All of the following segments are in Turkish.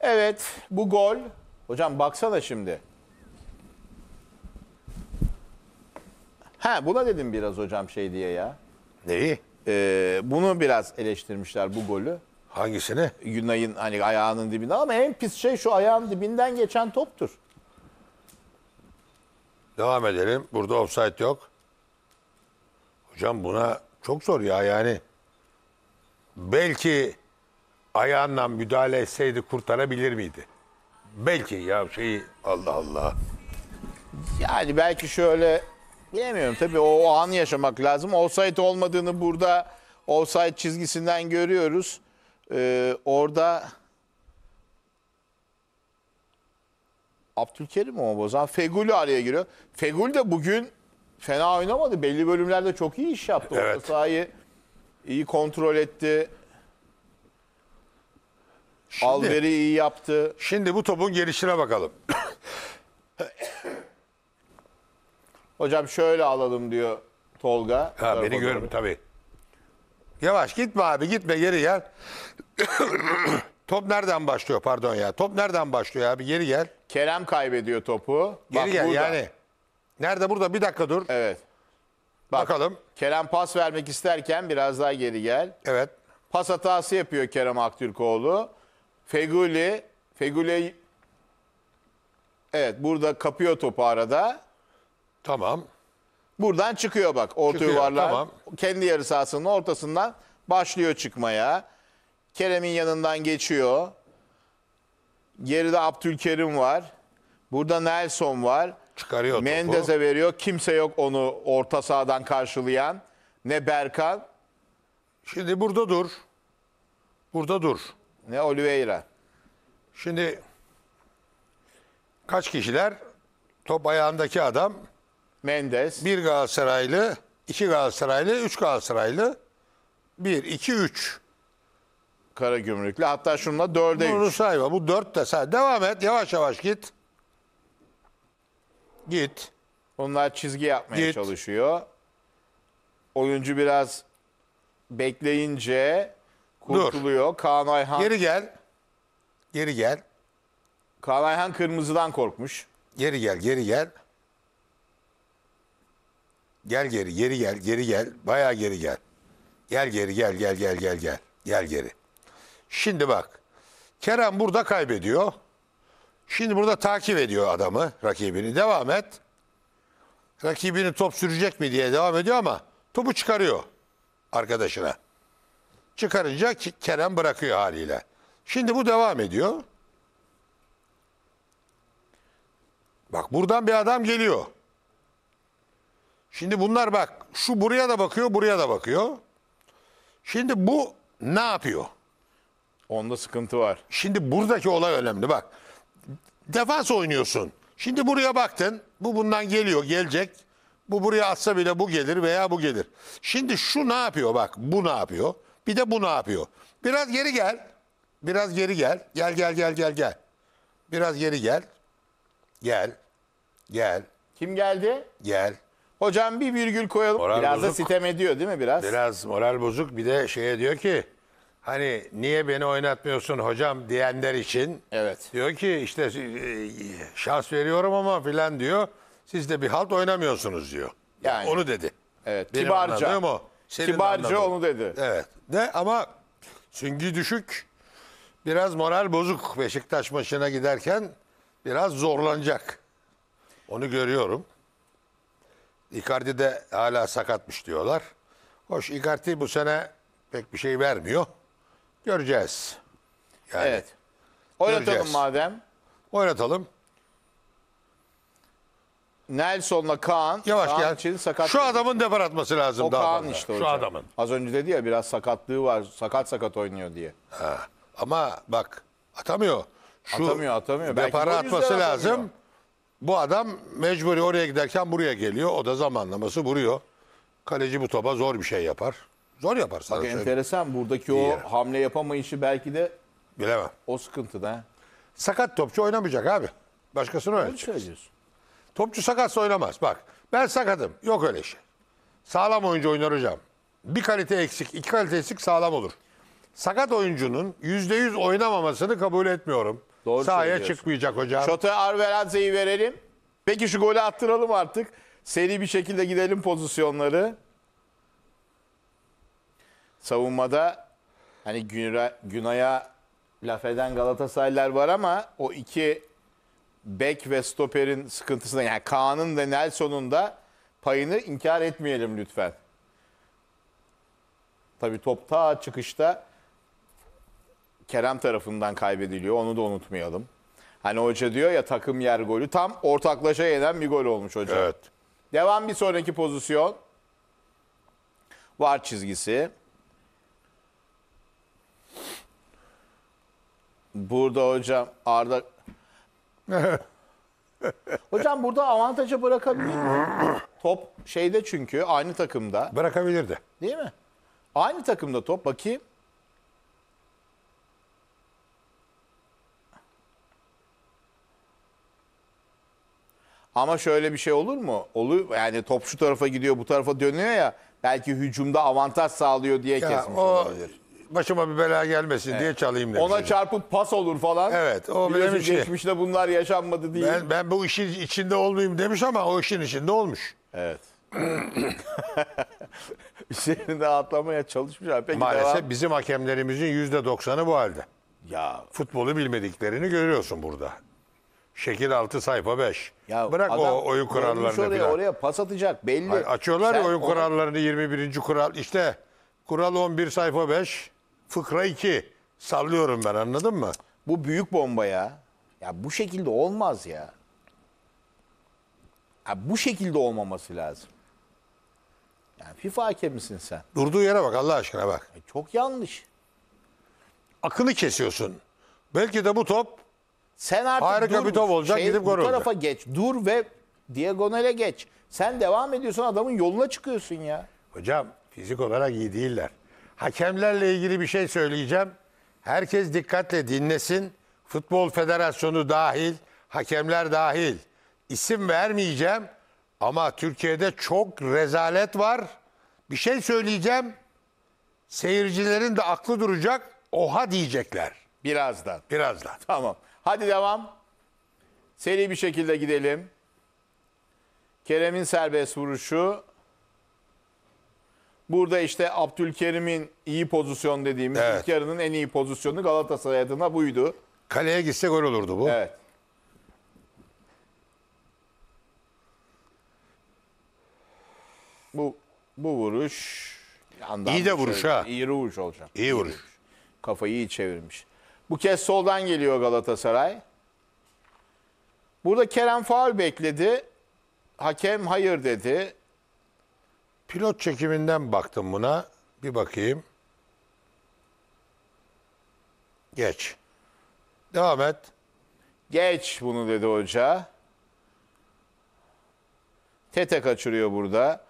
Evet bu gol. Hocam baksana şimdi. Ha buna dedim biraz hocam şey diye ya. Neyi? Ee, bunu biraz eleştirmişler bu golü. Hangisini? Yunay'ın hani ayağının dibinde ama en pis şey şu ayağın dibinden geçen toptur. Devam edelim. Burada offside yok. Hocam buna çok zor ya yani. Belki ayağından müdahale etseydi kurtarabilir miydi? Belki ya şey Allah Allah. Yani belki şöyle bilemiyorum tabii o, o anı yaşamak lazım. Offside olmadığını burada offside çizgisinden görüyoruz. Ee, orada Abdülkerim o bozan. Fegül'ü araya giriyor. Fegül de bugün fena oynamadı. Belli bölümlerde çok iyi iş yaptı. Evet. Orta sahayı iyi kontrol etti. Şimdi, Alveri iyi yaptı. Şimdi bu topun gelişine bakalım. Hocam şöyle alalım diyor Tolga. Ha, beni görmüyor tabii. Yavaş gitme abi gitme geri gel. Top nereden başlıyor pardon ya. Top nereden başlıyor abi geri gel. Kerem kaybediyor topu. Geri Bak, gel burada. yani. Nerede burada bir dakika dur. Evet. Bak, Bakalım. Kerem pas vermek isterken biraz daha geri gel. Evet. Pas hatası yapıyor Kerem Aktürkoğlu. Feguli, Feguli evet burada kapıyor topu arada. Tamam. Buradan çıkıyor bak orta Çıkıyor, yuvarlar. tamam. Kendi yarı sahasının ortasından başlıyor çıkmaya. Kerem'in yanından geçiyor. Geride Abdülkerim var. Burada Nelson var. Çıkarıyor topu. Mendez'e veriyor. Kimse yok onu orta sahadan karşılayan. Ne Berkan. Şimdi burada dur. Burada dur ne Oliveira. Şimdi kaç kişiler? Top ayağındaki adam Mendes. bir Galatasaraylı, iki Galatasaraylı, üç Galatasaraylı. Bir, iki, üç. kara Karagümrüklü. Hatta şununla dörde Bunu üç. sayma. Bu dört de say. Devam et. Yavaş yavaş git. Git. Onlar çizgi yapmaya Git. çalışıyor. Oyuncu biraz bekleyince Kurtuluyor. Kaan Ayhan. Geri gel. Geri gel. Kaan Ayhan kırmızıdan korkmuş. Geri gel, geri gel. Gel geri, geri gel, geri gel. Bayağı geri gel. Gel geri, gel, gel, gel, gel, gel. Gel geri. Şimdi bak. Kerem burada kaybediyor. Şimdi burada takip ediyor adamı, rakibini. Devam et. Rakibini top sürecek mi diye devam ediyor ama topu çıkarıyor arkadaşına. Çıkarınca Kerem bırakıyor haliyle. Şimdi bu devam ediyor. Bak buradan bir adam geliyor. Şimdi bunlar bak şu buraya da bakıyor, buraya da bakıyor. Şimdi bu ne yapıyor? Onda sıkıntı var. Şimdi buradaki olay önemli bak. Defans oynuyorsun. Şimdi buraya baktın. Bu bundan geliyor, gelecek. Bu buraya atsa bile bu gelir veya bu gelir. Şimdi şu ne yapıyor bak? Bu ne yapıyor? Bir de bu ne yapıyor. Biraz geri gel. Biraz geri gel. Gel gel gel gel gel. Biraz geri gel. Gel. Gel. Kim geldi? Gel. Hocam bir virgül koyalım. Moral biraz bozuk. da sitem ediyor değil mi biraz? Biraz moral bozuk. Bir de şeye diyor ki hani niye beni oynatmıyorsun hocam diyenler için. Evet. Diyor ki işte e, şans veriyorum ama filan diyor. Siz de bir halt oynamıyorsunuz diyor. Yani. Onu dedi. Evet. Benim kibarca. Anladığım o. Senin Kibarca anladın. onu dedi. Evet. Ne ama süngü düşük. Biraz moral bozuk Beşiktaş maçına giderken biraz zorlanacak. Onu görüyorum. Icardi de hala sakatmış diyorlar. Hoş Icardi bu sene pek bir şey vermiyor. Göreceğiz. Yani. Evet. Oynatalım Göreceğiz. madem. Oynatalım. Nelson'la Kaan. Yavaş Kaan gel. Için sakat Şu adamın depar atması lazım o daha Kaan fazla. işte Şu adamın. Az önce dedi ya biraz sakatlığı var. Sakat sakat oynuyor diye. Ha. Ama bak atamıyor. Şu atamıyor atamıyor. Depara atması lazım. Bu adam mecburi oraya giderken buraya geliyor. O da zamanlaması vuruyor. Kaleci bu topa zor bir şey yapar. Zor yapar sana Bak, enteresan buradaki o İyi. hamle yapamayışı belki de Bilemem. o sıkıntıda. Sakat topçu oynamayacak abi. Başkasını oynayacak. Ne söylüyorsun? Topçu sakatsa oynamaz. Bak ben sakatım. Yok öyle şey. Sağlam oyuncu oynar hocam. Bir kalite eksik, iki kalite eksik sağlam olur. Sakat oyuncunun yüzde yüz oynamamasını kabul etmiyorum. Doğru Sahaya çıkmayacak hocam. Şota Arveladze'yi verelim. Peki şu golü attıralım artık. Seri bir şekilde gidelim pozisyonları. Savunmada hani Günay'a laf eden Galatasaraylılar var ama o iki bek ve stoperin sıkıntısında, yani Kaan'ın ve Nelson'un da payını inkar etmeyelim lütfen. Tabii top ta çıkışta Kerem tarafından kaybediliyor. Onu da unutmayalım. Hani hoca diyor ya takım yer golü. Tam ortaklaşa yenen bir gol olmuş hocam. Evet. Devam bir sonraki pozisyon. Var çizgisi. Burada hocam Arda Hocam burada avantaja bırakabilir mi? top şeyde çünkü aynı takımda. Bırakabilirdi. Değil mi? Aynı takımda top. Bakayım. Ama şöyle bir şey olur mu? Olur yani top şu tarafa gidiyor, bu tarafa dönüyor ya. Belki hücumda avantaj sağlıyor diye Ya, kesmiş olabilir başıma bir bela gelmesin diye çalayım demiş. Ona çarpıp pas olur falan. Evet, o benim işi. geçmişte bunlar yaşanmadı diye. Ben, ben bu işin içinde olmayayım demiş ama o işin içinde olmuş. Evet. Üzerini de atlamaya çalışmışlar. Peki Maalesef devam. bizim hakemlerimizin yüzde doksanı bu halde. Ya Futbolu bilmediklerini görüyorsun burada. Şekil altı sayfa 5. ya Bırak adam o oyun kurallarını görmüş oraya, falan. oraya pas atacak belli. Ay, Açıyorlar ya oyun onu- kurallarını 21. kural. İşte kural 11 sayfa 5. Fıkra 2. Sallıyorum ben anladın mı? Bu büyük bomba ya. Ya bu şekilde olmaz ya. ya bu şekilde olmaması lazım. Yani FIFA hakemisin sen. Durduğu yere bak Allah aşkına bak. Ya e, çok yanlış. Akını kesiyorsun. Belki de bu top Sen artık Harika dur, bir top olacak, şey, gidip gol Bu olacak. tarafa geç. Dur ve diagonale geç. Sen devam ediyorsun adamın yoluna çıkıyorsun ya. hocam fizik olarak iyi değiller. Hakemlerle ilgili bir şey söyleyeceğim. Herkes dikkatle dinlesin. Futbol Federasyonu dahil, hakemler dahil. İsim vermeyeceğim ama Türkiye'de çok rezalet var. Bir şey söyleyeceğim. Seyircilerin de aklı duracak. Oha diyecekler. Birazdan. Birazdan. Tamam. Hadi devam. Seri bir şekilde gidelim. Kerem'in serbest vuruşu Burada işte Abdülkerim'in iyi pozisyon dediğimiz Evet. ilk en iyi pozisyonu Galatasaray adına buydu. Kaleye gitse gol olurdu bu. Evet. Bu bu vuruş yandan İyi de bir vuruş ha. İyi vuruş olacak. İyi vuruş. Kafayı iyi çevirmiş. Bu kez soldan geliyor Galatasaray. Burada Kerem faul bekledi. Hakem hayır dedi. Pilot çekiminden baktım buna. Bir bakayım. Geç. Devam et. Geç bunu dedi hoca. Tete kaçırıyor burada.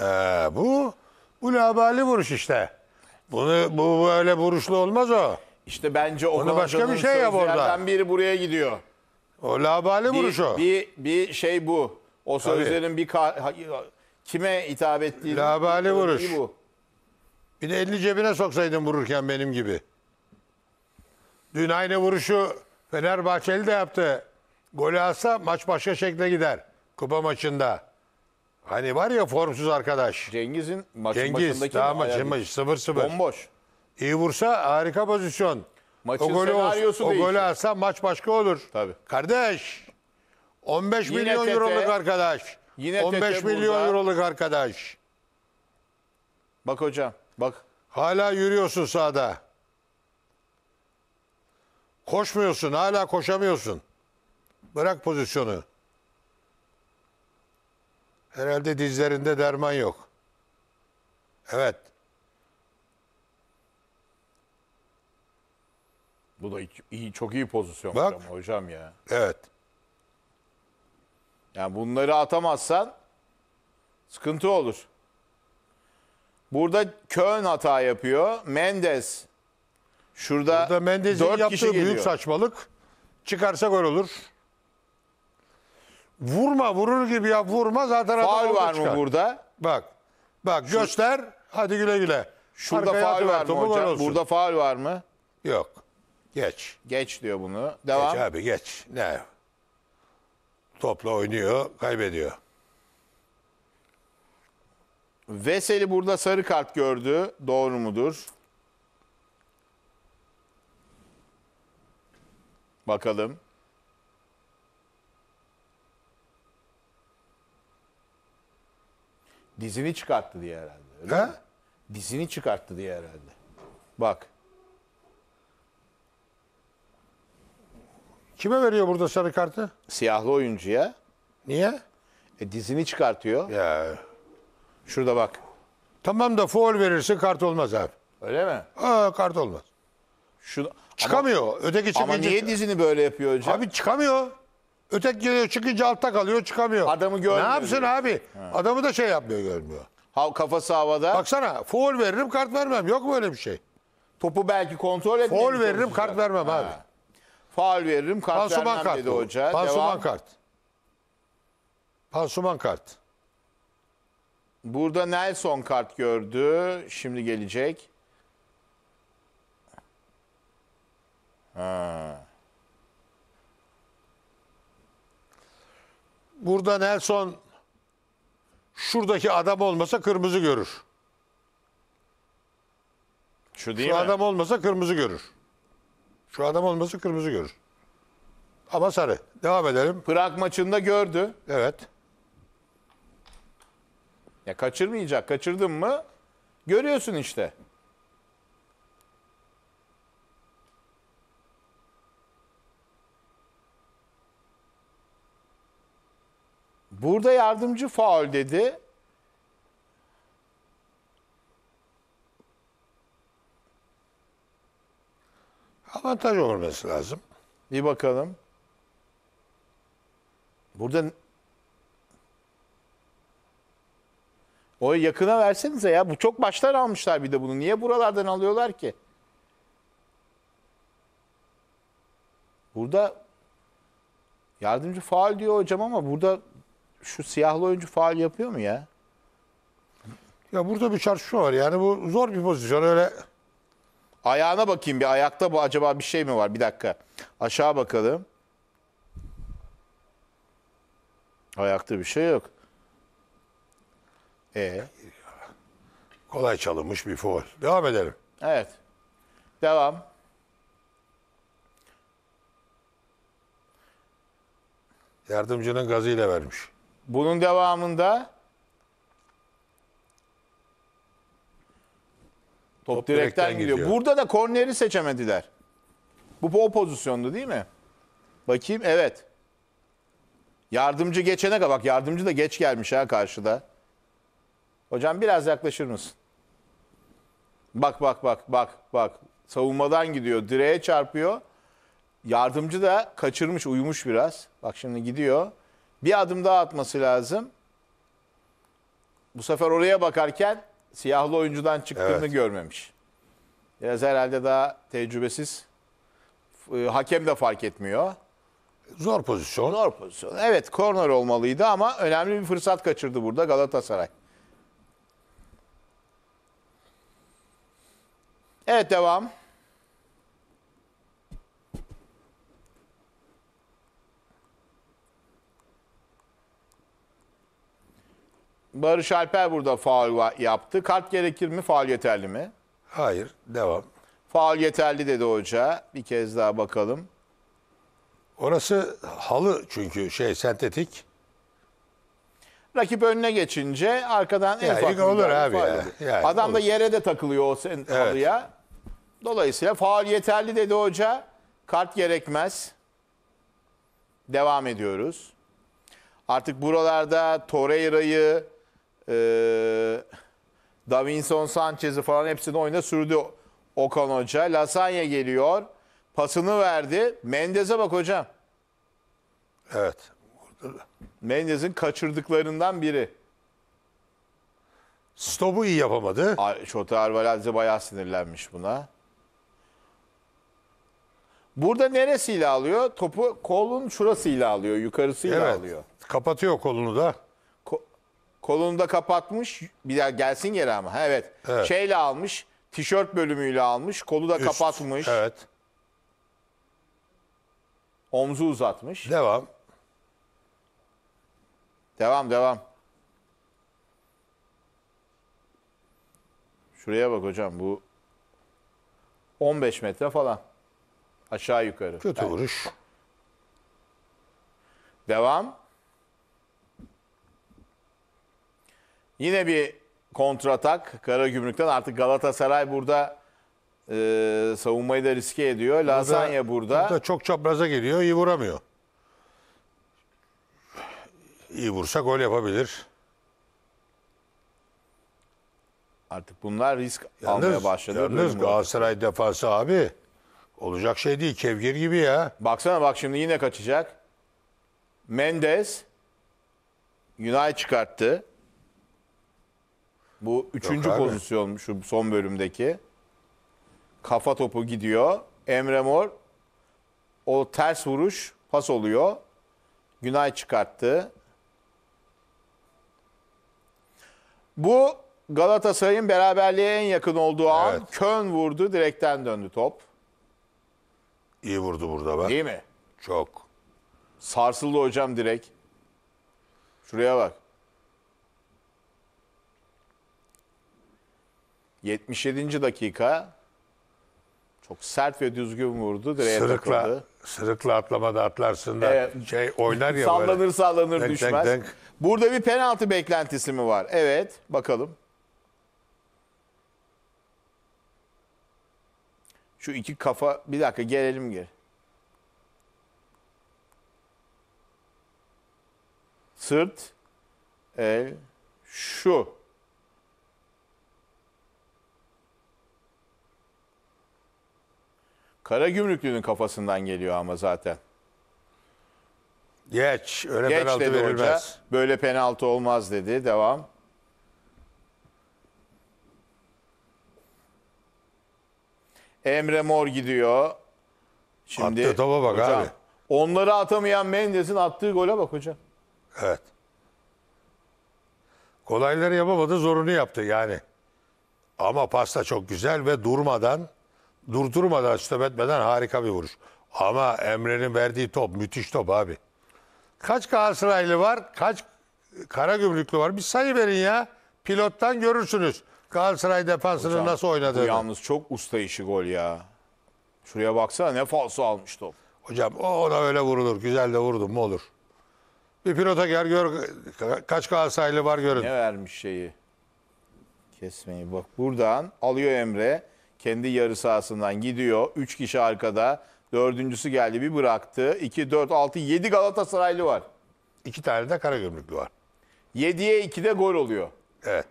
Ee, bu bu labali vuruş işte. Bunu bu böyle vuruşlu olmaz o. İşte bence o Onu başka bir şey yap orada. biri buraya gidiyor. O labali bir, vuruşu. Bir bir şey bu. O sözlerin Tabii. bir kime hitap ettiğini. Labale vuruş. Bu. Bir de elini cebine soksaydın vururken benim gibi. Dün aynı vuruşu Fenerbahçeli de yaptı. Golü atsa maç başka şekle gider. Kupa maçında. Hani var ya formsuz arkadaş. Cengiz'in maçın Cengiz başındaki daha maçın ayağı- 0-0. Bomboş. İyi vursa harika pozisyon. Maçın o golü, senaryosu olsa, o golü atsa maç başka olur. Tabii. Kardeş 15 Yine milyon Tete. euroluk arkadaş. Yine 15 milyon burada. euroluk arkadaş. Bak hocam bak. Hala yürüyorsun sahada. Koşmuyorsun hala koşamıyorsun. Bırak pozisyonu. Herhalde dizlerinde derman yok. Evet. Bu da iyi, çok iyi pozisyon Bak, hocam, hocam ya. Evet. Yani bunları atamazsan sıkıntı olur. Burada Köln hata yapıyor. Mendes şurada Burada Mendes'in 4 kişi yaptığı geliyor. büyük saçmalık. Çıkarsa gol olur. Vurma vurur gibi yap vurma zaten adam Faul orada var mı çıkar. burada? Bak. Bak göster. Hadi güle güle. Şurada Arkaya faul var mı hocam? Burada faul var mı? Yok. Geç. Geç diyor bunu. Devam. Geç abi geç. Ne? Topla oynuyor, kaybediyor. Veseli burada sarı kart gördü. Doğru mudur? Bakalım. Dizini çıkarttı diye herhalde. Öyle He? Mi? Dizini çıkarttı diye herhalde. Bak. Kime veriyor burada sarı kartı? Siyahlı oyuncuya. Niye? E, dizini çıkartıyor. Ya. Şurada bak. Tamam da foul verirse kart olmaz abi. Öyle mi? Aa, kart olmaz. Şu. çıkamıyor. Ama, Öteki çıkınca... Ama niye dizini böyle yapıyor hocam? Abi çıkamıyor. Öteki geliyor çıkınca altta kalıyor çıkamıyor. Adamı görmüyor. Ne yapsın diyor. abi? Ha. Adamı da şey yapmıyor görmüyor. Ha, kafası havada. Baksana foul veririm kart vermem. Yok mu öyle bir şey. Topu belki kontrol edeyim. Foul veririm kart vermem ha. abi. Faal veririm kart Pansuman kart dedi hoca. Pansuman Devam. kart. Pansuman kart. Burada Nelson kart gördü. Şimdi gelecek. Ha. Burada Nelson şuradaki adam olmasa kırmızı görür. Şu değil Şu mi? adam olmasa kırmızı görür. Şu adam olması kırmızı görür. Ama sarı. Devam edelim. Pırak maçında gördü. Evet. Ya kaçırmayacak. Kaçırdın mı? Görüyorsun işte. Burada yardımcı faul dedi. avantaj olması lazım. Bir bakalım. Burada o yakına versenize ya. Bu çok başlar almışlar bir de bunu. Niye buralardan alıyorlar ki? Burada yardımcı faal diyor hocam ama burada şu siyahlı oyuncu faal yapıyor mu ya? Ya burada bir çarşı var. Yani bu zor bir pozisyon. Öyle Ayağına bakayım bir ayakta bu acaba bir şey mi var? Bir dakika. Aşağı bakalım. Ayakta bir şey yok. E Kolay çalınmış bir foul. Devam edelim. Evet. Devam. Yardımcının gazıyla vermiş. Bunun devamında Top, Top direkten, direkten gidiyor. gidiyor. Burada da korneri seçemediler. Bu o pozisyondu değil mi? Bakayım evet. Yardımcı geçene kadar bak yardımcı da geç gelmiş ha karşıda. Hocam biraz yaklaşır mısın? Bak bak bak bak bak. Savunmadan gidiyor. Direğe çarpıyor. Yardımcı da kaçırmış uyumuş biraz. Bak şimdi gidiyor. Bir adım daha atması lazım. Bu sefer oraya bakarken siyahlı oyuncudan çıktığını Evet. görmemiş. Biraz herhalde daha tecrübesiz. E, hakem de fark etmiyor. Zor pozisyon. Zor pozisyon. Evet korner olmalıydı ama önemli bir fırsat kaçırdı burada Galatasaray. Evet devam. Barış Alper burada faal yaptı. Kart gerekir mi? Faal yeterli mi? Hayır. Devam. Faal yeterli dedi hoca. Bir kez daha bakalım. Orası halı çünkü şey sentetik. Rakip önüne geçince arkadan en Ya, ufak olur abi ya. Yani Adam da yere de takılıyor o sen Evet. halıya. Dolayısıyla faal yeterli dedi hoca. Kart gerekmez. Devam ediyoruz. Artık buralarda Torreira'yı ee, Davinson Sanchez'i falan hepsini oyuna sürdü Okan Hoca. Lasanya geliyor. Pasını verdi. Mendez'e bak hocam. Evet. Mendez'in kaçırdıklarından biri. Stopu iyi yapamadı. Şota Arvaladze bayağı sinirlenmiş buna. Burada neresiyle alıyor? Topu kolun şurasıyla alıyor, yukarısıyla evet, alıyor. Kapatıyor kolunu da. Kolunu da kapatmış. Bir daha gelsin yere ama. evet. evet. Şeyle almış. Tişört bölümüyle almış. Kolu da Üst. kapatmış. Evet. Omzu uzatmış. Devam. Devam devam. Şuraya bak hocam bu 15 metre falan. Aşağı yukarı. Kötü yani. vuruş. Devam. Yine bir kontratak Karagümrük'ten artık Galatasaray burada e, savunmayı da riske ediyor. Lazanya burada. burada çok çapraza geliyor, iyi vuramıyor. İyi vursa gol yapabilir. Artık bunlar risk Yalnız- almaya başladı. Yalnız Galatasaray defası abi. Olacak şey değil. Kevgir gibi ya. Baksana bak şimdi yine kaçacak. Mendes Yunay çıkarttı. Bu üçüncü pozisyon şu son bölümdeki. Kafa topu gidiyor. Emre Mor o ters vuruş pas oluyor. Günay çıkarttı. Bu Galatasaray'ın beraberliğe en yakın olduğu Evet. an Kön vurdu direkten döndü top. İyi vurdu burada ben. Değil mi? Çok. Sarsıldı hocam direkt. Şuraya bak. 77. dakika çok sert ve düzgün vurdu. sırıkla, Sırıkla atlamada atlarsın da ee, şey oynar ya sallanır, böyle. Sallanır sallanır düşmez. Denk, denk. Burada bir penaltı beklentisi mi var? Evet bakalım. Şu iki kafa bir dakika gelelim gir. Sırt el şu. Kara Gümrüklü'nün kafasından geliyor ama zaten. Geç. Öyle Geç penaltı dedi verilmez. Hoca, böyle penaltı olmaz dedi. Devam. Emre Mor gidiyor. Şimdi Attı topa bak hocam, abi. Onları atamayan Mendes'in attığı gole bak hocam. Evet. Kolayları yapamadı, zorunu yaptı yani. Ama pasta çok güzel ve durmadan durdurmadan, stop etmeden harika bir vuruş. Ama Emre'nin verdiği top müthiş top abi. Kaç Galatasaraylı var, kaç kara Karagümrüklü var? Bir sayı verin ya. Pilottan görürsünüz Galatasaray defansını Hocam, nasıl oynadı? yalnız çok usta işi gol ya. Şuraya baksana ne falso almış top. Hocam o ona öyle vurulur. Güzel de vurdum mu olur. Bir pilota gel gör kaç Galatasaraylı var görün. Ne vermiş şeyi? Kesmeyi bak buradan alıyor Emre kendi yarı sahasından gidiyor. 3 kişi arkada. Dördüncüsü geldi bir bıraktı. 2, 4, 6, 7 Galatasaraylı var. İki tane de kara Karagümrüklü var. 7'ye 2'de gol oluyor. Evet.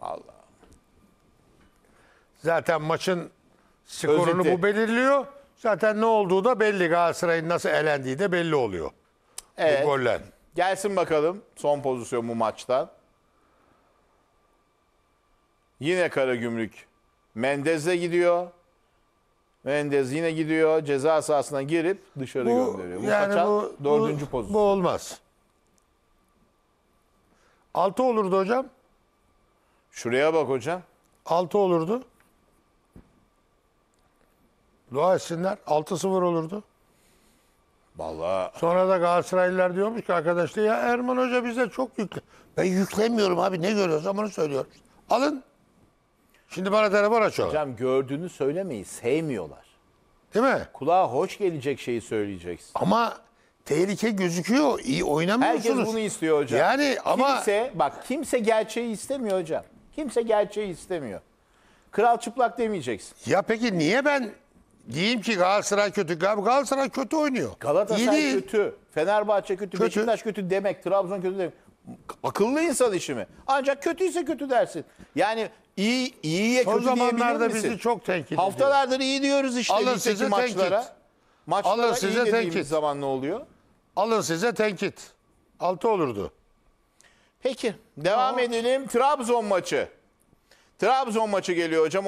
Allah. Zaten maçın skorunu Özeti. bu belirliyor. Zaten ne olduğu da belli. Galatasaray'ın nasıl elendiği de belli oluyor. Evet. Bu goller. Gelsin bakalım son pozisyon bu maçtan. Yine kara Karagümrük Mendez de gidiyor. Mendez yine gidiyor. Ceza sahasına girip dışarı Bu, gönderiyor. yani kaçan bu, dördüncü pozisyon. Bu olmaz. Altı olurdu hocam. Şuraya bak hocam. Altı olurdu. Dua etsinler. 6-0 olurdu. Vallahi. Sonra da Galatasaraylılar diyormuş ki arkadaşlar ya Erman Hoca bize çok yükle. Ben yüklemiyorum abi ne görüyoruz onu söylüyorum. Alın Şimdi bana telefon açıyorlar. Hocam gördüğünü söylemeyi sevmiyorlar. Değil mi? Kulağa hoş gelecek şeyi söyleyeceksin. Ama tehlike gözüküyor. İyi oynamıyorsunuz. Herkes bunu istiyor hocam. Yani ama Kimse bak kimse gerçeği istemiyor hocam. Kimse gerçeği istemiyor. Kral çıplak demeyeceksin. ya peki niye ben diyeyim ki Galatasaray kötü? Galatasaray kötü oynuyor. İyi Galatasaray değil. kötü, Fenerbahçe kötü, Beşiktaş kötü demek, Trabzon kötü demek. Akıllı insan işi mi? Ancak kötüyse kötü dersin. Yani İyi, iyiye Son kötü diyebilir zamanlarda misin? bizi çok tenkit ediyor. Haftalardır iyi diyoruz işte Alın size maçlara. tenkit. Maçlara Alın size iyi dediğimiz tenkit. zaman ne oluyor? Alın size tenkit. Altı olurdu. Peki devam edelim. Trabzon maçı. Trabzon maçı geliyor hocam.